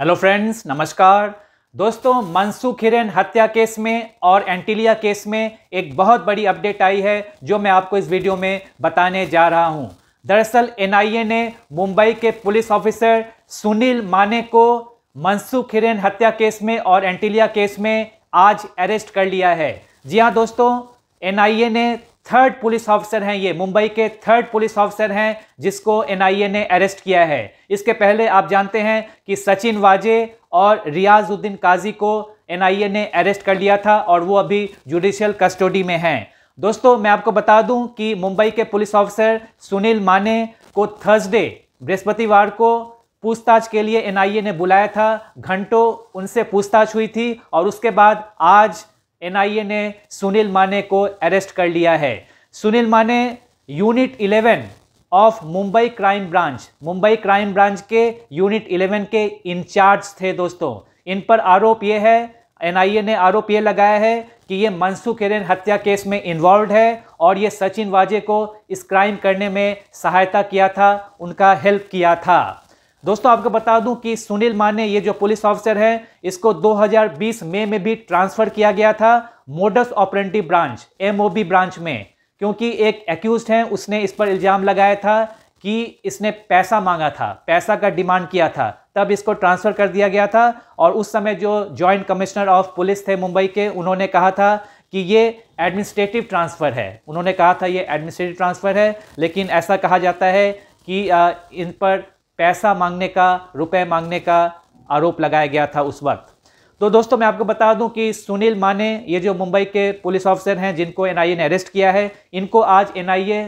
hello friends नमस्कार दोस्तों मनसुख हिरेन हत्या केस में और एंटीलिया केस में एक बहुत बड़ी अपडेट आई है जो मैं आपको इस वीडियो में बताने जा रहा हूं दरअसल एनआईए ने मुंबई के पुलिस ऑफिसर सुनील माने को मनसुख हिरेन हत्या केस में और एंटीलिया केस में आज अरेस्ट कर लिया है जी हाँ दोस्तों एनआईए ने थर्ड पुलिस ऑफिसर हैं ये मुंबई के थर्ड पुलिस ऑफिसर हैं जिसको एनआईए ने अरेस्ट किया है इसके पहले आप जानते हैं कि सचिन वाजे और रियाजुद्दीन काजी को एनआईए ने अरेस्ट कर लिया था और वो अभी जुडिशियल कस्टडी में हैं दोस्तों मैं आपको बता दूं कि मुंबई के पुलिस ऑफिसर सुनील माने को थर्सडे बृहस्पतिवार को पूछताछ के लिए एनआईए ने बुलाया था घंटों उनसे पूछताछ हुई थी और उसके बाद आज एनआईए ने सुनील माने को अरेस्ट कर लिया है Sunil Mane unit 11 of Mumbai crime branch Mumbai crime branch के यूनिट 11 के इंचार्ज थे दोस्तों इन पर आरोप ये है एनआईए ने आरोप ये लगाया है कि ये मनसुख हिरेन हत्या केस में इन्वॉल्व है और ये सचिन वाजे को इस क्राइम करने में सहायता किया था उनका हेल्प किया था दोस्तों आपको बता दूं कि सुनील माने ये जो पुलिस ऑफिसर हैं इसको 2020 मई में, में भी ट्रांसफर किया गया था modus operandi branch MOB branch में क्योंकि एक एक्यूज हैं उसने इस पर इल्ज़ाम लगाया था कि इसने पैसा मांगा था पैसा का डिमांड किया था तब इसको ट्रांसफ़र कर दिया गया था और उस समय जो जॉइंट कमिश्नर ऑफ पुलिस थे मुंबई के उन्होंने कहा था कि ये एडमिनिस्ट्रेटिव ट्रांसफ़र है उन्होंने कहा था ये एडमिनिस्ट्रेटिव ट्रांसफ़र है लेकिन ऐसा कहा जाता है कि इन पर पैसा मांगने का रुपए मांगने का आरोप लगाया गया था उस वक्त तो दोस्तों मैं आपको बता दूं कि सुनील माने ये जो मुंबई के पुलिस ऑफिसर हैं जिनको एनआईए ने अरेस्ट किया है इनको आज एनआईए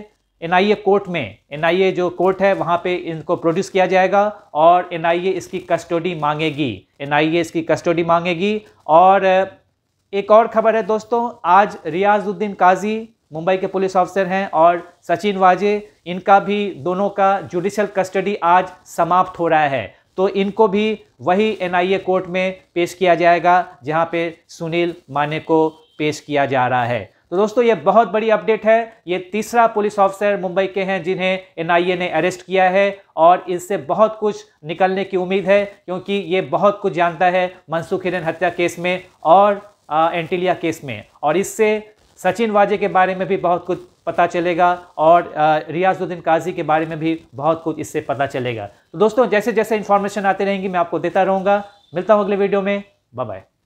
एनआईए कोर्ट में एनआईए जो कोर्ट है वहाँ पे इनको प्रोड्यूस किया जाएगा और एनआईए इसकी कस्टडी मांगेगी एनआईए इसकी कस्टडी मांगेगी और एक और खबर है दोस्तों आज रियाजुद्दीन काजी मुंबई के पुलिस ऑफिसर हैं और सचिन वाजे इनका भी दोनों का जुडिशल कस्टडी आज समाप्त हो रहा है तो इनको भी वही एनआईए कोर्ट में पेश किया जाएगा जहां पे सुनील माने को पेश किया जा रहा है तो दोस्तों ये बहुत बड़ी अपडेट है ये तीसरा पुलिस ऑफिसर मुंबई के हैं जिन्हें एनआईए ने अरेस्ट किया है और इससे बहुत कुछ निकलने की उम्मीद है क्योंकि ये बहुत कुछ जानता है मनसुख हिरन हत्या केस में और एंटीलिया केस में और इससे सचिन वाजे के बारे में भी बहुत कुछ पता चलेगा और रियाजुद्दीन काजी के बारे में भी बहुत कुछ इससे पता चलेगा तो दोस्तों जैसे जैसे इन्फॉर्मेशन आते रहेंगी मैं आपको देता रहूँगा मिलता हूँ अगले वीडियो में बाय